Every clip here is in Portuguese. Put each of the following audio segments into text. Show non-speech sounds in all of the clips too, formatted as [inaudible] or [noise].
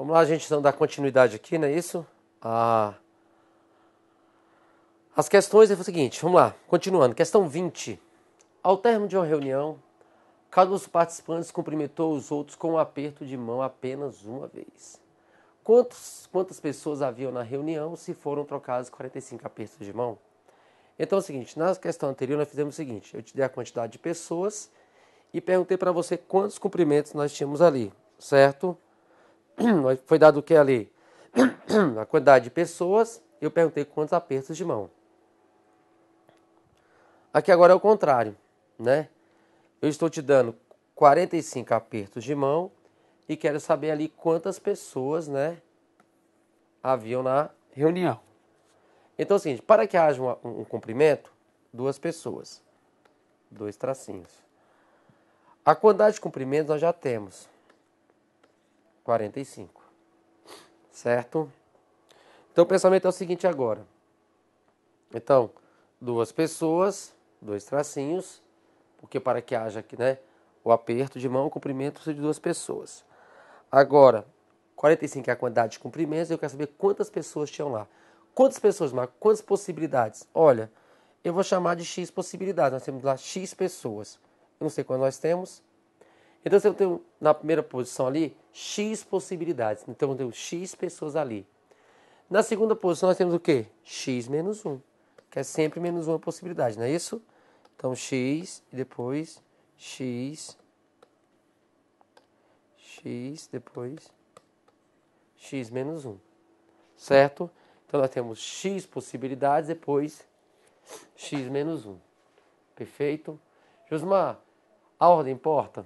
Vamos lá, a gente, dá então, dar continuidade aqui, não é isso? Ah, as questões é o seguinte, vamos lá, continuando. Questão 20. Ao término de uma reunião, cada um dos participantes cumprimentou os outros com um aperto de mão apenas uma vez. Quantos, quantas pessoas haviam na reunião se foram trocados 45 apertos de mão? Então é o seguinte, na questão anterior nós fizemos o seguinte, eu te dei a quantidade de pessoas e perguntei para você quantos cumprimentos nós tínhamos ali, certo? [coughs] foi dado o que ali? [coughs] a quantidade de pessoas, eu perguntei quantos apertos de mão. Aqui agora é o contrário, né? Eu estou te dando 45 apertos de mão e quero saber ali quantas pessoas, né, haviam na reunião. Então, é o seguinte, para que haja um, um, um cumprimento, duas pessoas, dois tracinhos. A quantidade de cumprimentos nós já temos. 45. Certo? Então o pensamento é o seguinte agora. Então, duas pessoas, dois tracinhos, porque para que haja né, o aperto de mão, o comprimento de duas pessoas. Agora, 45 é a quantidade de comprimentos, eu quero saber quantas pessoas tinham lá. Quantas pessoas, Marco? Quantas possibilidades? Olha, eu vou chamar de X possibilidades. Nós temos lá X pessoas. Eu não sei quantas nós temos. Então, se eu tenho na primeira posição ali X possibilidades, então eu tenho X pessoas ali. Na segunda posição, nós temos o quê? X menos 1, que é sempre menos uma possibilidade, não é isso? Então, X e depois X, X, depois X menos 1, certo? Então, nós temos X possibilidades, depois X menos 1, perfeito? Josmar, a ordem importa?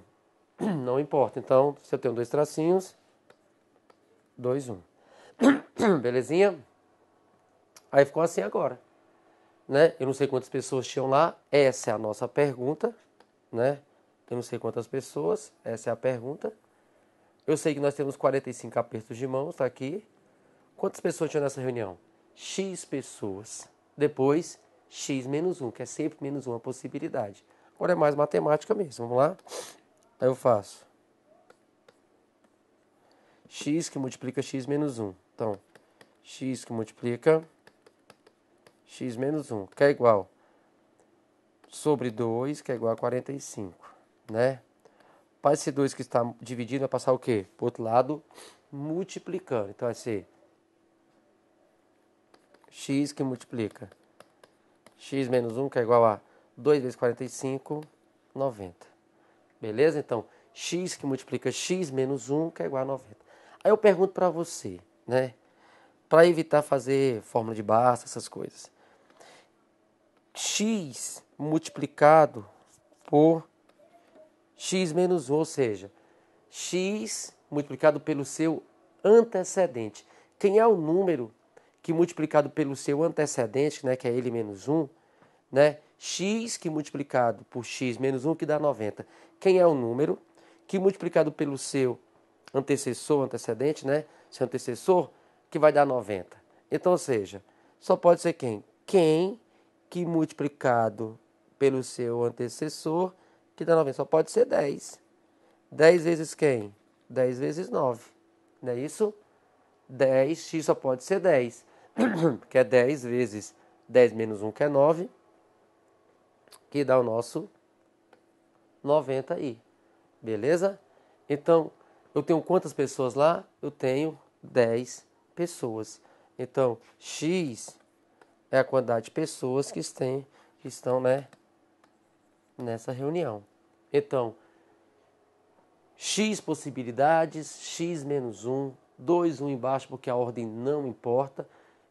Não importa. Então, se eu tenho dois tracinhos, dois Um. [coughs] Belezinha? Aí ficou assim agora. Né? Eu não sei quantas pessoas tinham lá. Essa é a nossa pergunta. Né? Eu não sei quantas pessoas. Essa é a pergunta. Eu sei que nós temos 45 apertos de mãos, tá aqui. Quantas pessoas tinham nessa reunião? X pessoas. Depois, X menos 1, que é sempre menos uma possibilidade. Agora é mais matemática mesmo. Vamos lá? Aí eu faço x que multiplica x menos 1. Então, x que multiplica x menos 1, que é igual sobre 2, que é igual a 45, né? Para esse 2 que está dividindo, vai passar o quê? Para outro lado, multiplicando. Então, vai ser x que multiplica x menos 1, que é igual a 2 vezes 45, 90. Beleza? Então, x que multiplica x menos 1, que é igual a 90. Aí eu pergunto para você, né? Para evitar fazer fórmula de basta, essas coisas. x multiplicado por x menos 1, ou seja, x multiplicado pelo seu antecedente. Quem é o número que multiplicado pelo seu antecedente, né, que é ele menos 1, né, x que multiplicado por x menos 1 que dá 90. Quem é o número que multiplicado pelo seu antecessor, antecedente, né? Seu antecessor que vai dar 90. Então, ou seja, só pode ser quem? Quem que multiplicado pelo seu antecessor que dá 90. Só pode ser 10. 10 vezes quem? 10 vezes 9. Não é isso? 10x só pode ser 10, [clears throat] que é 10 vezes 10 menos 1, que é 9 que dá o nosso 90 i. Beleza? Então, eu tenho quantas pessoas lá? Eu tenho 10 pessoas. Então, x é a quantidade de pessoas que, tem, que estão né, nessa reunião. Então, x possibilidades, x menos 1, 2, 1 embaixo, porque a ordem não importa,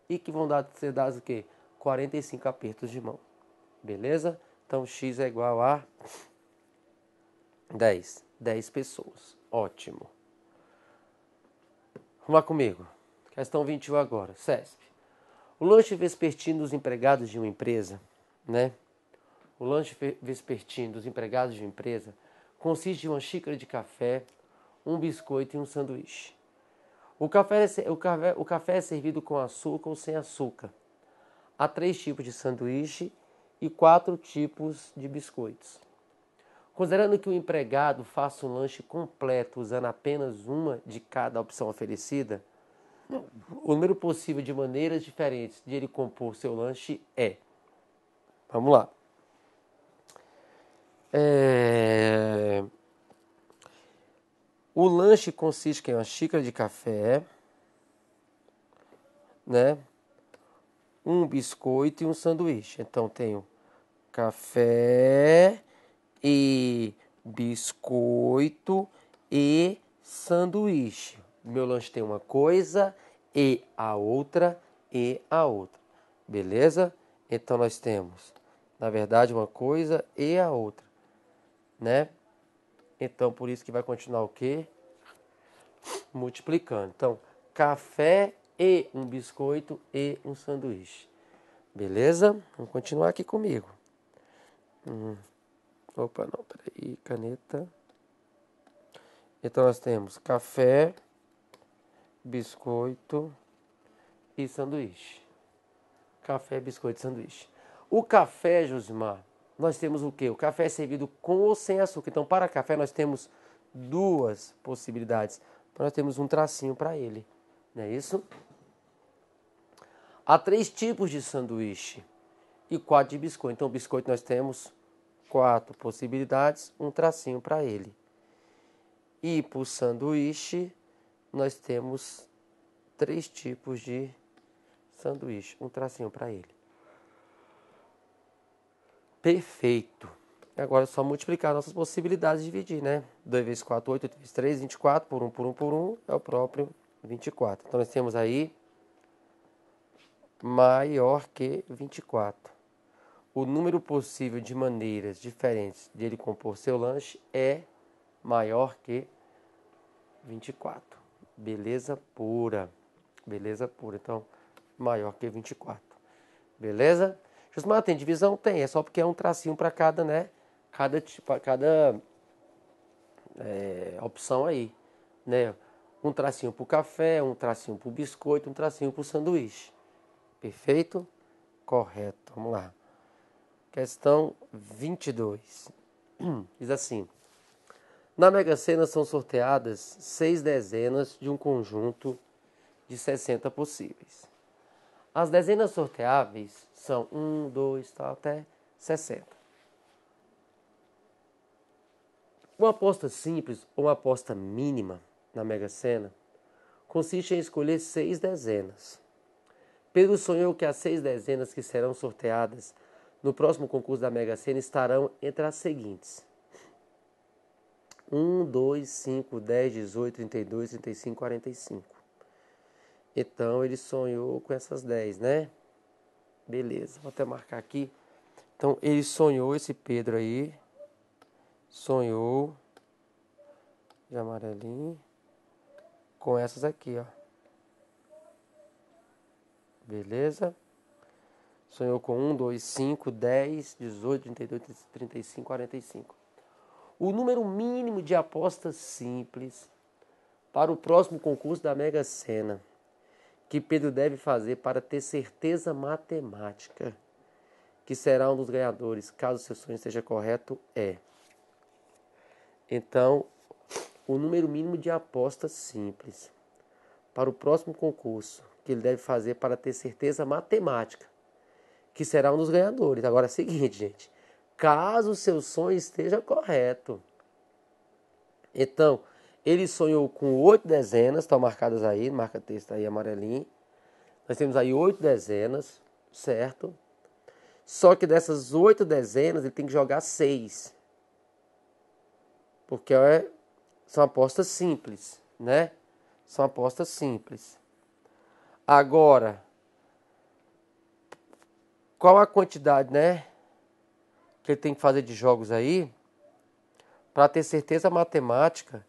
e que vão dar, ser dados o quê? 45 apertos de mão. Beleza? Então, x é igual a 10. 10 pessoas. Ótimo. Vamos lá comigo. Questão 21 agora. CESP. O lanche vespertino dos empregados de uma empresa, né? O lanche vespertino dos empregados de uma empresa consiste de uma xícara de café, um biscoito e um sanduíche. O café, é, o, café, o café é servido com açúcar ou sem açúcar. Há três tipos de sanduíche e quatro tipos de biscoitos. Considerando que o empregado faça um lanche completo usando apenas uma de cada opção oferecida, o número possível de maneiras diferentes de ele compor seu lanche é. Vamos lá. É... O lanche consiste em é uma xícara de café, né? Um biscoito e um sanduíche. Então tenho café e biscoito e sanduíche. Meu lanche tem uma coisa e a outra e a outra. Beleza? Então nós temos, na verdade, uma coisa e a outra, né? Então por isso que vai continuar o quê? Multiplicando. Então, café e um biscoito e um sanduíche. Beleza? Vamos continuar aqui comigo. Hum. Opa, não, peraí, caneta. Então nós temos café, biscoito e sanduíche. Café, biscoito e sanduíche. O café, Josimar, nós temos o quê? O café é servido com ou sem açúcar. Então, para café, nós temos duas possibilidades. Nós temos um tracinho para ele, não é isso? Há três tipos de sanduíche e 4 de biscoito. Então, biscoito nós temos quatro possibilidades, um tracinho para ele. E para o sanduíche, nós temos três tipos de sanduíche, um tracinho para ele. Perfeito. Agora é só multiplicar nossas possibilidades e dividir, né? 2 vezes 4, 8, 8 vezes 3, 24, por 1, por 1, por 1, é o próprio 24. Então nós temos aí maior que 24 o número possível de maneiras diferentes de ele compor seu lanche é maior que 24. Beleza pura. Beleza pura. Então, maior que 24. Beleza? Jusmar, tem divisão? Tem. É só porque é um tracinho para cada, né? Cada, tipo, cada é, opção aí. Né? Um tracinho para o café, um tracinho para o biscoito, um tracinho para o sanduíche. Perfeito? Correto. Vamos lá. Questão 22. [clears throat] Diz assim: Na Mega Sena são sorteadas seis dezenas de um conjunto de 60 possíveis. As dezenas sorteáveis são 1, 2, tá, até 60. Uma aposta simples ou uma aposta mínima na Mega Sena consiste em escolher seis dezenas. Pedro sonhou que as seis dezenas que serão sorteadas no próximo concurso da Mega Sena estarão entre as seguintes: 1, 2, 5, 10, 18, 32, 35, 45. Então ele sonhou com essas 10, né? Beleza, vou até marcar aqui. Então ele sonhou, esse Pedro aí, sonhou de amarelinho com essas aqui, ó. Beleza? Sonhou com 1, 2, 5, 10, 18, 32, 35, 45. O número mínimo de apostas simples para o próximo concurso da Mega Sena que Pedro deve fazer para ter certeza matemática que será um dos ganhadores, caso seu sonho seja correto, é. Então, o número mínimo de apostas simples para o próximo concurso que ele deve fazer para ter certeza matemática que será um dos ganhadores. Agora é o seguinte, gente. Caso o seu sonho esteja correto. Então, ele sonhou com oito dezenas, estão tá marcadas aí, marca texto aí amarelinho. Nós temos aí oito dezenas, certo? Só que dessas oito dezenas ele tem que jogar seis. Porque é, são apostas simples, né? São apostas simples. Agora, qual a quantidade, né? Que ele tem que fazer de jogos aí para ter certeza matemática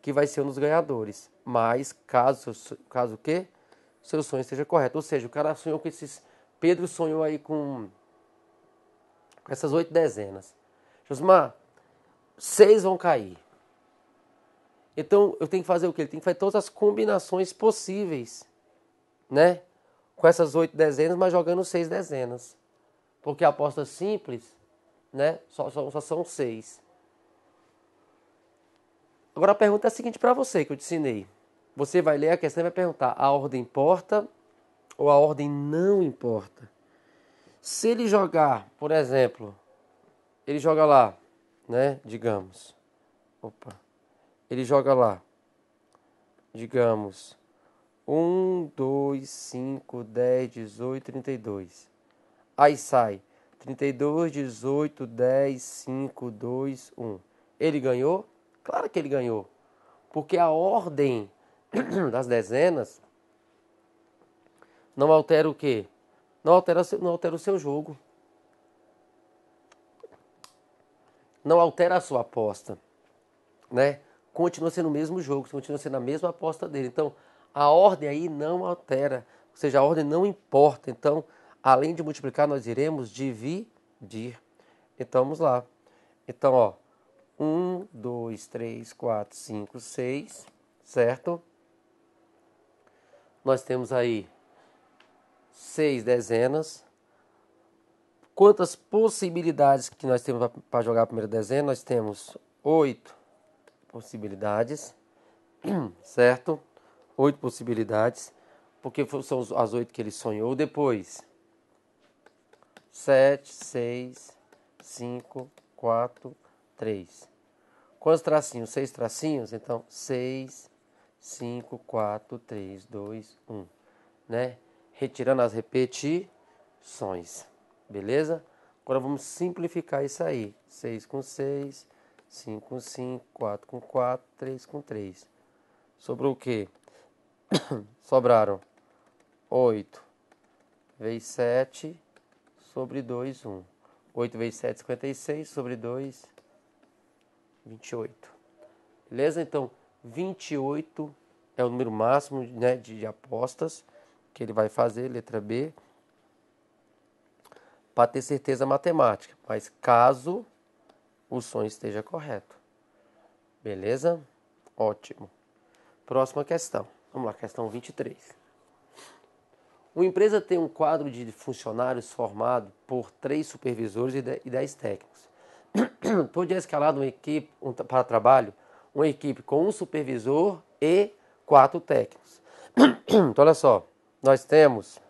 que vai ser um dos ganhadores. Mas caso caso que seu sonho seja correto, ou seja, o cara sonhou com esses Pedro sonhou aí com, com essas oito dezenas. Josmar, seis vão cair. Então eu tenho que fazer o que ele tem que fazer todas as combinações possíveis, né? Com essas oito dezenas, mas jogando seis dezenas. Porque apostas simples, né? Só, só, só são seis. Agora a pergunta é a seguinte para você que eu te ensinei. Você vai ler a questão e vai perguntar: a ordem importa ou a ordem não importa? Se ele jogar, por exemplo, ele joga lá, né? Digamos. Opa. Ele joga lá. Digamos. 1, 2, 5, 10, 18, 32. Aí sai 32, 18, 10, 5, 2, 1. Ele ganhou? Claro que ele ganhou. Porque a ordem [clears throat] das dezenas não altera o quê? Não altera, não altera o seu jogo. Não altera a sua aposta, né? Continua sendo o mesmo jogo, continua sendo a mesma aposta dele. Então, a ordem aí não altera, ou seja, a ordem não importa. Então, Além de multiplicar, nós iremos dividir. Então, vamos lá. Então, ó, 1, 2, 3, 4, 5, 6, certo? Nós temos aí 6 dezenas. Quantas possibilidades que nós temos para jogar a primeira dezena? Nós temos 8 possibilidades, [clears throat] certo? 8 possibilidades, porque são as 8 que ele sonhou depois sete, seis, cinco, quatro, três. Quantos tracinhos? Seis tracinhos? Então, seis, cinco, quatro, três, dois, um. Né? Retirando as repetições. Beleza? Agora vamos simplificar isso aí. seis com seis, cinco com cinco, quatro com quatro, três com três. Sobrou o quê? [coughs] Sobraram oito vezes sete sobre 2, 1. 8 vezes 7, 56, sobre 2, 28. Beleza? Então, 28 é o número máximo né, de, de apostas que ele vai fazer, letra B, para ter certeza matemática, mas caso o som esteja correto. Beleza? Ótimo. Próxima questão. Vamos lá, questão 23. Uma empresa tem um quadro de funcionários formado por três supervisores e dez técnicos. Todo [clears throat] dia é escalado uma equipe um, para trabalho, uma equipe com um supervisor e quatro técnicos. [clears throat] então, olha só, nós temos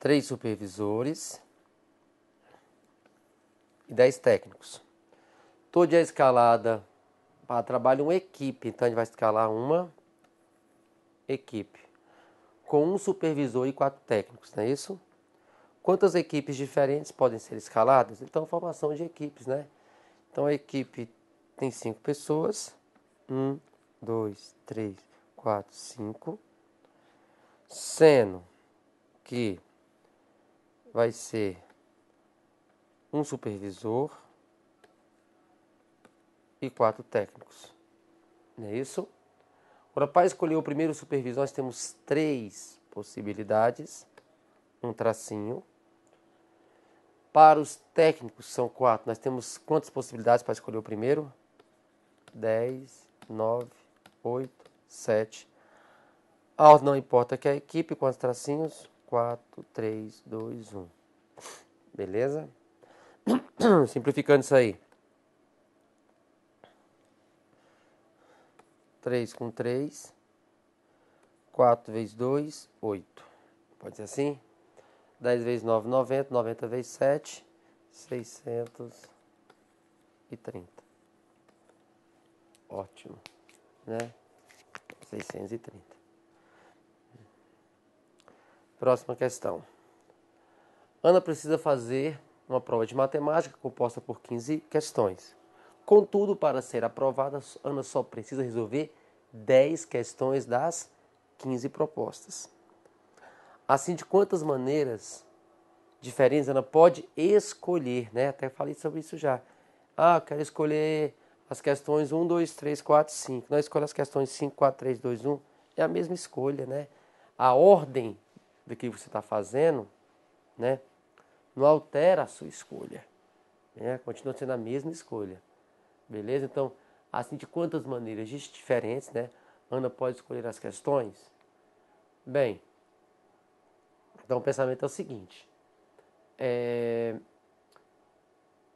três supervisores e dez técnicos. Todo dia é escalada para trabalho uma equipe, então a gente vai escalar uma equipe com um supervisor e quatro técnicos, não é isso? Quantas equipes diferentes podem ser escaladas? Então, formação de equipes, né? Então, a equipe tem cinco pessoas. Um, dois, três, quatro, cinco. Sendo que vai ser um supervisor e quatro técnicos. Não é isso? Quando o pai escolheu o primeiro supervisor, nós temos três possibilidades, um tracinho. Para os técnicos são quatro. Nós temos quantas possibilidades para escolher o primeiro? 10, 9, 8, 7. Ao não importa que é a equipe, quantos tracinhos? 4, 3, 2, 1. Beleza? [clears throat] Simplificando isso aí. 3 com 3, 4 vezes 2, 8. Pode ser assim? 10 vezes 9, 90, 90 vezes 7, 630. Ótimo, né? 630. Próxima questão. Ana precisa fazer uma prova de matemática composta por 15 questões. Contudo, para ser aprovada, Ana só precisa resolver 10 questões das 15 propostas. Assim, de quantas maneiras diferentes Ana pode escolher, né? Até falei sobre isso já. Ah, eu quero escolher as questões 1, 2, 3, 4, 5. Não escolha as questões 5, 4, 3, 2, 1. É a mesma escolha, né? A ordem do que você está fazendo, né? Não altera a sua escolha. Né? Continua sendo a mesma escolha. Beleza? Então, assim de quantas maneiras diferentes, né? Ana pode escolher as questões? Bem, então o pensamento é o seguinte: é,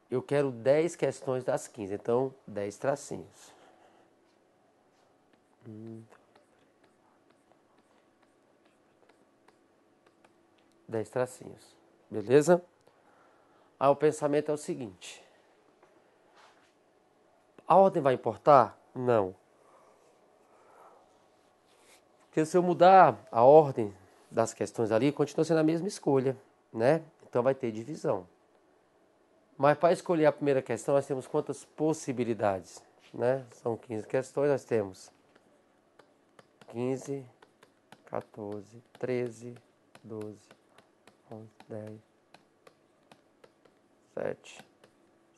eu quero 10 questões das 15, então 10 tracinhos. Hum. 10 tracinhos, beleza? Aí o pensamento é o seguinte: a ordem vai importar? Não. Porque se eu mudar a ordem das questões ali, continua sendo a mesma escolha, né? Então vai ter divisão. Mas para escolher a primeira questão, nós temos quantas possibilidades? Né? São 15 questões, nós temos 15, 14, 13, 12, 11, 10, 7,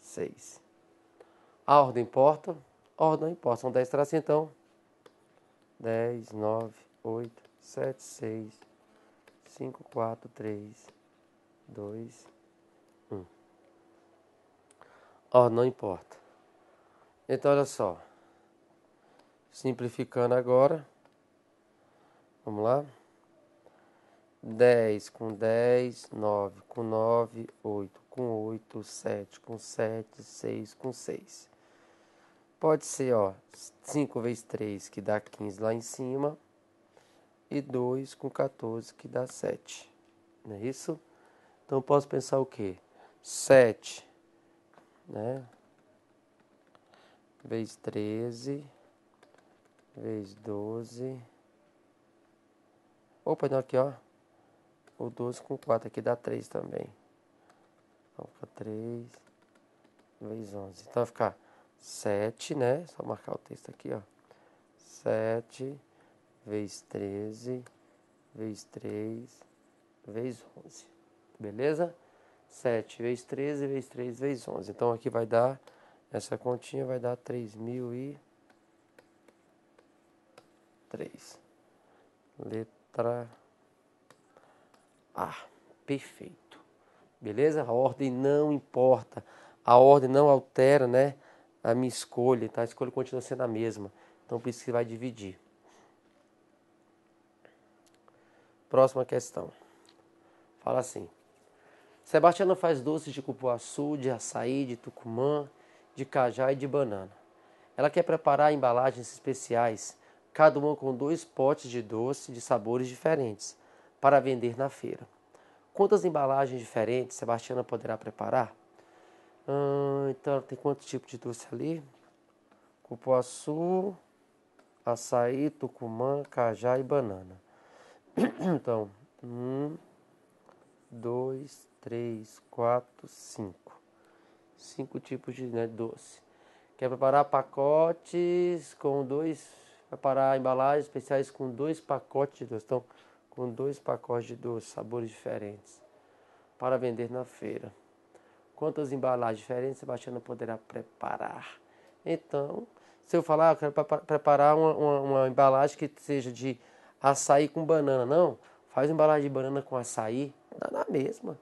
6. A ordem importa? ordem não importa. São 10 traços, então. 10, 9, 8, 7, 6, 5, 4, 3, 2, 1. Ordem não importa. Então, olha só. Simplificando agora. Vamos lá. 10 com 10, 9 com 9, 8 com 8, 7 com 7, 6 com 6. Pode ser, ó, 5 vezes 3 que dá 15 lá em cima e 2 com 14 que dá 7. Não é isso? Então posso pensar o quê? 7, né? Vezes 13, vezes 12. Opa, não, aqui, ó. O 12 com 4 aqui dá 3 também. Então fica 3 vezes 11. Então vai ficar 7, né? Só marcar o texto aqui, ó. 7 vezes 13 vezes 3 vezes 11. Beleza? 7 vezes 13 vezes 3 vezes 11. Então aqui vai dar essa continha vai dar 3003. Letra A. Perfeito. Beleza? A ordem não importa. A ordem não altera, né? a minha escolha, tá? a escolha continua sendo a mesma. Então, por isso que vai dividir. Próxima questão. Fala assim. Sebastiano faz doces de cupuaçu, de açaí, de tucumã, de cajá e de banana. Ela quer preparar embalagens especiais, cada uma com dois potes de doce de sabores diferentes, para vender na feira. Quantas embalagens diferentes Sebastiana poderá preparar? então tem quantos tipos de doce ali? Cupuaçu, açaí, tucumã, cajá e banana. [clears throat] então, um, dois, três, quatro, cinco. Cinco tipos de né, doce. Quer preparar pacotes com dois. Preparar embalagens especiais com dois pacotes de doce. Então, com dois pacotes de doce, sabores diferentes. Para vender na feira quantas embalagens diferentes Sebastiana poderá preparar. Então, se eu falar, ah, eu quero preparar uma, uma, uma, embalagem que seja de açaí com banana, não, faz embalagem de banana com açaí, dá na mesma.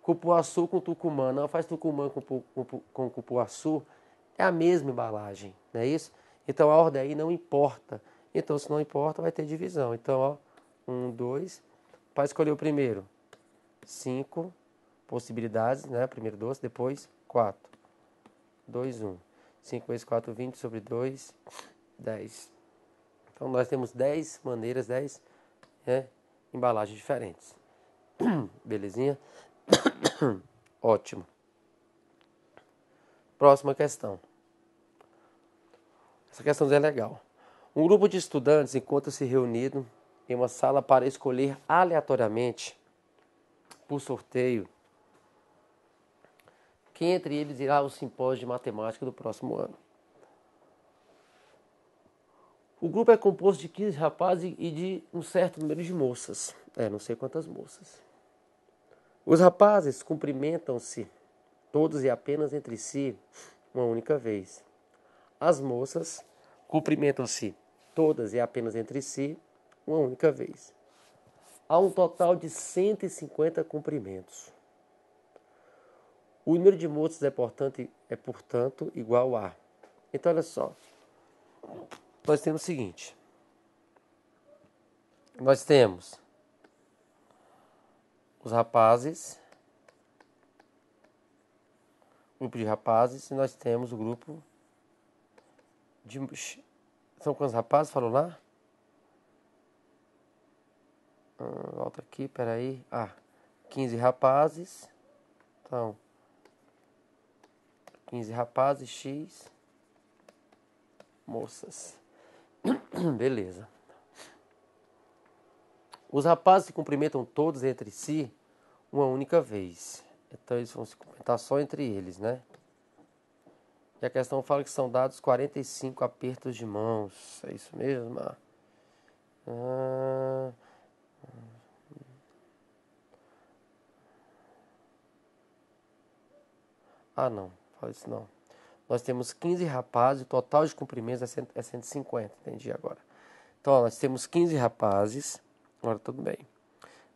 Cupuaçu com tucumã, não, faz tucumã com, com, com cupuaçu, é a mesma embalagem, não é isso? Então a ordem aí não importa. Então, se não importa, vai ter divisão. Então, ó, um, dois, para escolher o primeiro, cinco, possibilidades, né? Primeiro 12, depois 4. 2, 1. 5 vezes 4, 20 sobre 2, 10. Então nós temos 10 maneiras, 10 né? embalagens diferentes. [coughs] Belezinha? [coughs] Ótimo. Próxima questão. Essa questão é legal. Um grupo de estudantes encontra-se reunido em uma sala para escolher aleatoriamente, por sorteio, que entre eles irá o simpósio de matemática do próximo ano. O grupo é composto de 15 rapazes e de um certo número de moças. É, não sei quantas moças. Os rapazes cumprimentam-se todos e apenas entre si uma única vez. As moças cumprimentam-se todas e apenas entre si uma única vez. Há um total de 150 cumprimentos. O número de mortos é, portanto, é, portanto igual a. Então, olha só. Nós temos o seguinte. Nós temos os rapazes, grupo de rapazes, e nós temos o grupo de. São quantos rapazes? Falou lá? Ah, volta aqui, peraí. Ah, 15 rapazes. Então, 15 rapazes, X moças. [clears throat] Beleza. Os rapazes se cumprimentam todos entre si uma única vez. Então eles vão se cumprimentar só entre eles, né? E a questão fala que são dados 45 apertos de mãos. É isso mesmo? Ah... Ah, não. Eu disse, não. Nós temos 15 rapazes, o total de comprimentos é, cento, é 150, entendi agora. Então, ó, nós temos 15 rapazes, agora tudo bem.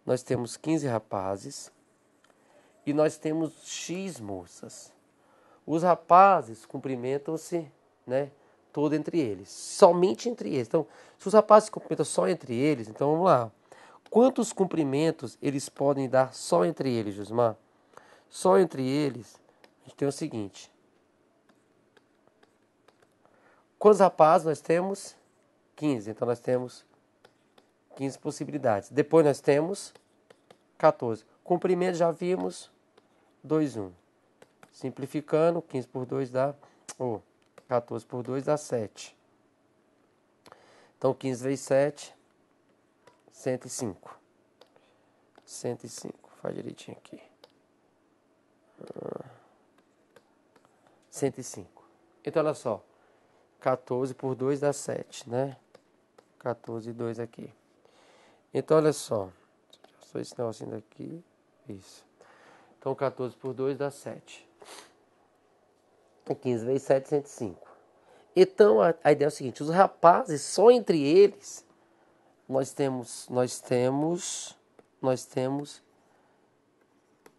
Nós temos 15 rapazes e nós temos X moças. Os rapazes cumprimentam-se, né? Todo entre eles, somente entre eles. Então, se os rapazes se cumprimentam só entre eles, então vamos lá. Quantos cumprimentos eles podem dar só entre eles, Josmar? Só entre eles gente tem o seguinte. Quantos rapazes nós temos? 15. Então nós temos 15 possibilidades. Depois nós temos 14. cumprimento já vimos 2, 1. Simplificando, 15 por 2 dá. oh, 14 por 2 dá 7. Então 15 vezes 7, 105. 105, faz direitinho aqui. Ah. 105. Então, olha só. 14 por 2 dá 7, né? 14 e 2 aqui. Então, olha só. Só esse negocinho daqui. Isso. Então, 14 por 2 dá 7. 15 então, vezes 7, 105. Então, a, a ideia é o seguinte. Os rapazes, só entre eles, nós temos... Nós temos... Nós temos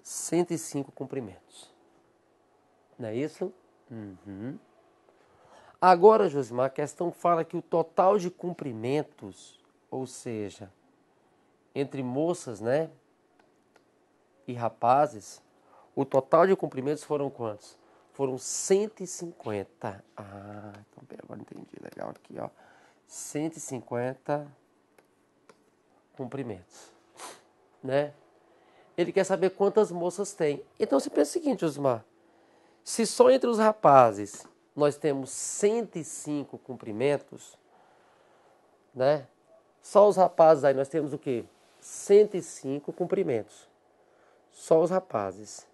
105 cumprimentos. Não é isso? Uhum. Agora, Josimar, a questão fala que o total de cumprimentos, ou seja, entre moças, né, e rapazes, o total de cumprimentos foram quantos? Foram 150. Ah, então agora entendi, legal aqui, ó. 150 cumprimentos, né? Ele quer saber quantas moças tem. Então você pensa o seguinte, Osmar, se só entre os rapazes nós temos 105 cumprimentos, né? Só os rapazes aí nós temos o quê? 105 cumprimentos. Só os rapazes.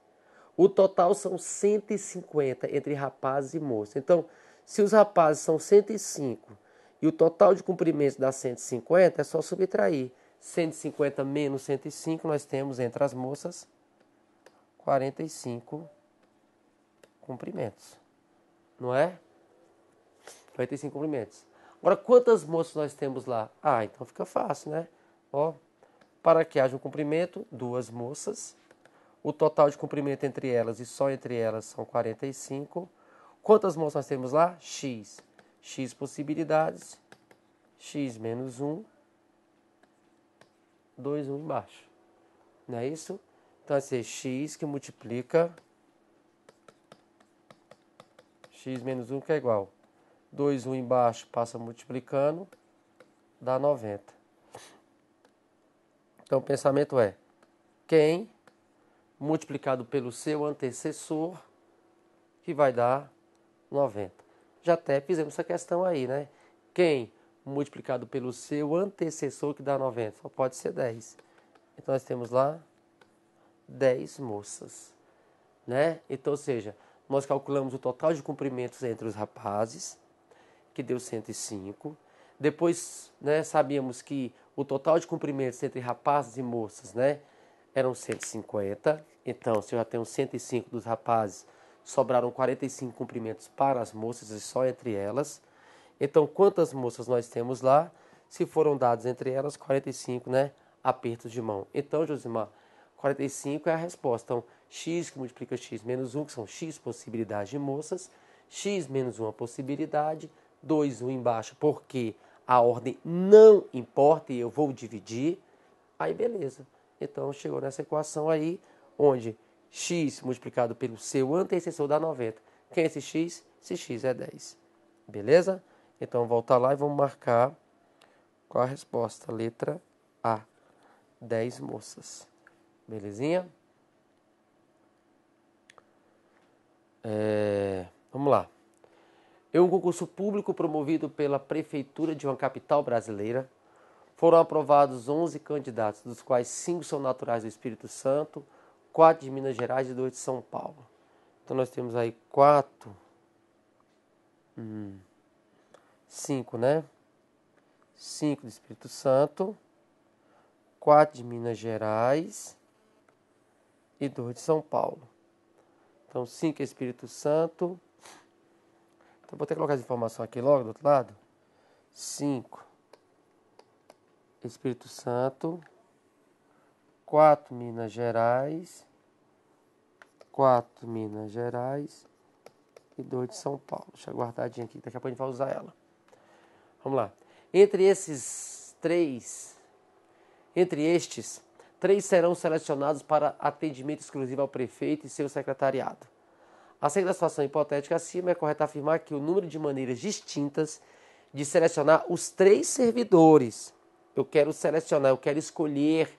O total são 150 entre rapazes e moças. Então, se os rapazes são 105 e o total de cumprimentos dá 150, é só subtrair. 150 menos 105, nós temos entre as moças 45 cumprimentos, não é? 45 comprimentos. Agora, quantas moças nós temos lá? Ah, então fica fácil, né? Ó, para que haja um comprimento, duas moças. O total de comprimento entre elas e só entre elas são 45. Quantas moças nós temos lá? X. X possibilidades. X menos 1. 2, 1 embaixo. Não é isso? Então, vai ser X que multiplica x menos 1 que é igual. 2, 1 embaixo passa multiplicando, dá 90. Então o pensamento é: quem multiplicado pelo seu antecessor, que vai dar 90. Já até fizemos essa questão aí, né? Quem multiplicado pelo seu antecessor, que dá 90? Só pode ser 10. Então nós temos lá 10 moças, né? Então, ou seja, nós calculamos o total de cumprimentos entre os rapazes, que deu 105. Depois, né, sabíamos que o total de cumprimentos entre rapazes e moças, né, eram 150. Então, se eu já tenho 105 dos rapazes, sobraram 45 cumprimentos para as moças e só entre elas. Então, quantas moças nós temos lá? Se foram dados entre elas 45, né, apertos de mão. Então, Josimar, 45 é a resposta. Então, x que multiplica x menos 1, que são x possibilidades de moças, x menos 1 a possibilidade, 2, 1 embaixo, porque a ordem não importa e eu vou dividir. Aí beleza. Então chegou nessa equação aí, onde x multiplicado pelo seu antecessor dá 90. Quem é esse x? Se x é 10. Beleza? Então voltar lá e vamos marcar qual a resposta. Letra A. 10 moças. Belezinha? É, vamos lá. Em é um concurso público promovido pela Prefeitura de uma capital brasileira, foram aprovados 11 candidatos, dos quais 5 são naturais do Espírito Santo, 4 de Minas Gerais e 2 de São Paulo. Então nós temos aí 4, 5, hum, né? 5 do Espírito Santo, 4 de Minas Gerais e 2 de São Paulo. Então, 5 é Espírito Santo. Então, vou até colocar as informações aqui logo do outro lado. 5 Espírito Santo. 4 Minas Gerais. 4 Minas Gerais. E 2 de São Paulo. Deixa eu guardadinha aqui, daqui a pouco a gente vai usar ela. Vamos lá. Entre esses três, entre estes, Três serão selecionados para atendimento exclusivo ao prefeito e seu secretariado. Aceita a situação hipotética acima, é correto afirmar que o número de maneiras distintas de selecionar os três servidores, eu quero selecionar, eu quero escolher,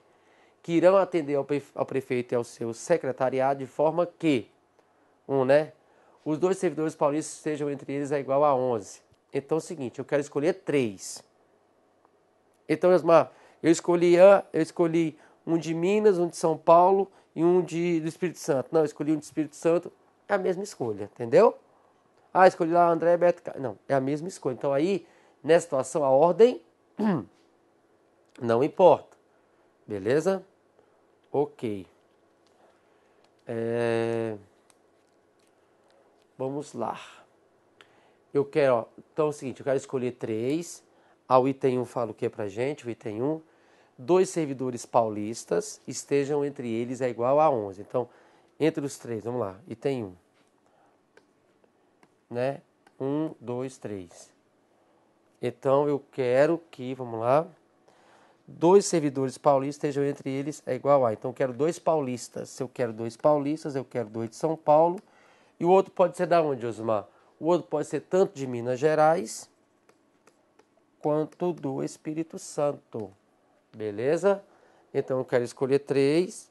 que irão atender ao, prefeito e ao seu secretariado de forma que, um, né? Os dois servidores paulistas sejam entre eles é igual a 11. Então é o seguinte, eu quero escolher três. Então, Osmar, é eu escolhi, eu escolhi um de Minas, um de São Paulo e um de, do Espírito Santo. Não, escolhi um de Espírito Santo, é a mesma escolha, entendeu? Ah, escolhi lá André Beto. Não, é a mesma escolha. Então aí, nessa situação, a ordem [clears throat] não importa. Beleza? Ok. É... Vamos lá. Eu quero, ó, então é o seguinte, eu quero escolher três. Ao item 1 um fala o que pra gente? O item 1. Um, dois servidores paulistas estejam entre eles é igual a 11. Então, entre os três, vamos lá, e tem um. Né? Um, dois, três. Então, eu quero que, vamos lá, dois servidores paulistas estejam entre eles é igual a. Então, eu quero dois paulistas. Se eu quero dois paulistas, eu quero dois de São Paulo. E o outro pode ser da onde, Osmar? O outro pode ser tanto de Minas Gerais quanto do Espírito Santo. Beleza? Então eu quero escolher três,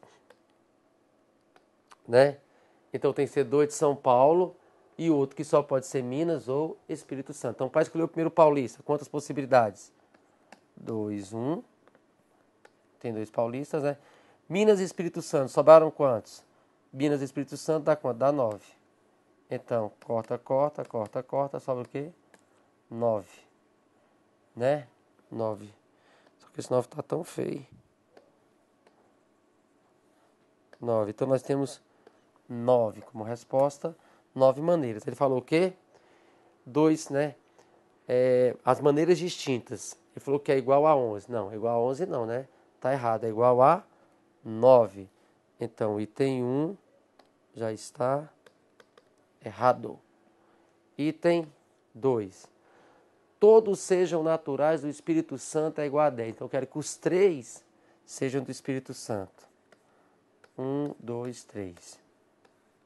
né? Então tem que ser dois de São Paulo e outro que só pode ser Minas ou Espírito Santo. Então, para escolher o primeiro paulista, quantas possibilidades? 2, 1. Um. Tem dois paulistas, né? Minas e Espírito Santo, sobraram quantos? Minas e Espírito Santo dá quanto? Dá 9. Então, corta, corta, corta, corta, sobra o quê? 9. Né? 9. Esse 9 está tão feio. 9. Então nós temos 9 como resposta. 9 maneiras. Ele falou o quê? 2, né? É, as maneiras distintas. Ele falou que é igual a 11. Não, é igual a 11 não, né? Tá errado. É igual a 9. Então, item 1 já está errado. Item 2 todos sejam naturais do Espírito Santo é igual a 10. Então eu quero que os três sejam do Espírito Santo. Um, dois, três.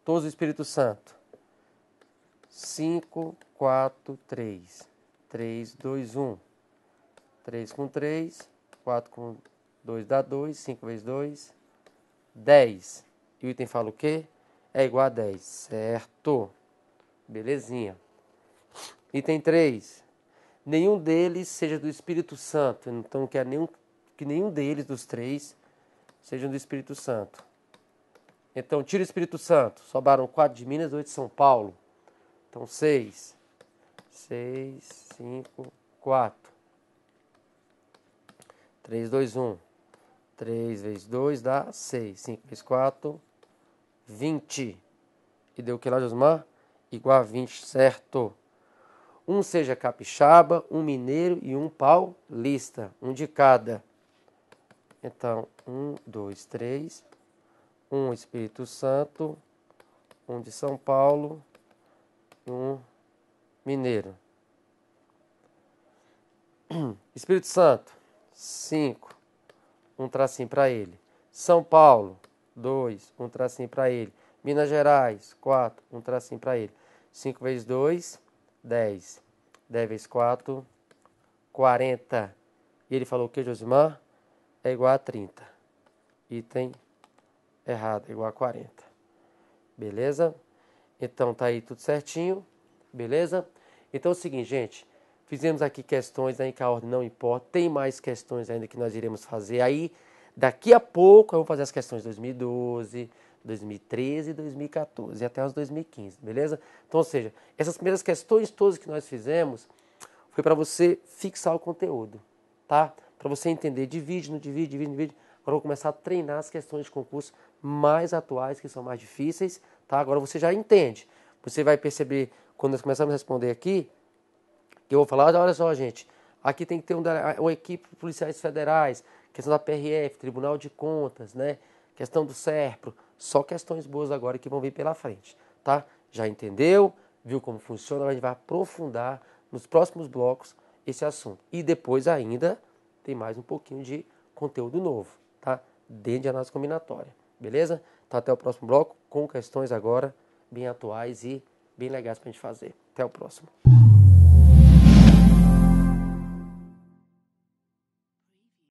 Todos do Espírito Santo. Cinco, quatro, três. Três, dois, um. Três com três. Quatro com dois dá dois. Cinco vezes dois. Dez. E o item fala o quê? É igual a dez. Certo. Belezinha. Item três nenhum deles seja do Espírito Santo. Então, quero nenhum, que nenhum deles, dos três, seja do Espírito Santo. Então, tira o Espírito Santo. Sobraram quatro de Minas, oito de São Paulo. Então, seis. Seis, cinco, quatro. Três, dois, um. Três vezes dois dá seis. Cinco vezes quatro, vinte. E deu o que lá, Josmar? Igual a vinte, certo? um seja capixaba, um mineiro e um paulista, um de cada. Então, um, dois, três, um Espírito Santo, um de São Paulo um mineiro. [clears throat] Espírito Santo, cinco, um tracinho para ele. São Paulo, dois, um tracinho para ele. Minas Gerais, quatro, um tracinho para ele. Cinco vezes dois 10. 10 vezes 4, 40. E ele falou que, Josimar? É igual a 30. Item errado, é igual a 40. Beleza? Então, tá aí tudo certinho. Beleza? Então, é o seguinte, gente. Fizemos aqui questões, aí né, que a ordem não importa. Tem mais questões ainda que nós iremos fazer. Aí, daqui a pouco, eu vou fazer as questões de 2012, 2013, 2014 e até os 2015, beleza? Então, ou seja, essas primeiras questões todas que nós fizemos foi para você fixar o conteúdo, tá? Para você entender, divide, não divide, divide, divide. Agora eu vou começar a treinar as questões de concurso mais atuais, que são mais difíceis, tá? Agora você já entende. Você vai perceber quando nós começarmos a responder aqui, que eu vou falar, olha só, gente, aqui tem que ter um, uma equipe de policiais federais, questão da PRF, Tribunal de Contas, né? Questão do SERPRO só questões boas agora que vão vir pela frente, tá? Já entendeu? Viu como funciona? A gente vai aprofundar nos próximos blocos esse assunto. E depois ainda tem mais um pouquinho de conteúdo novo, tá? Dentro de análise combinatória, beleza? Então até o próximo bloco com questões agora bem atuais e bem legais para a gente fazer. Até o próximo.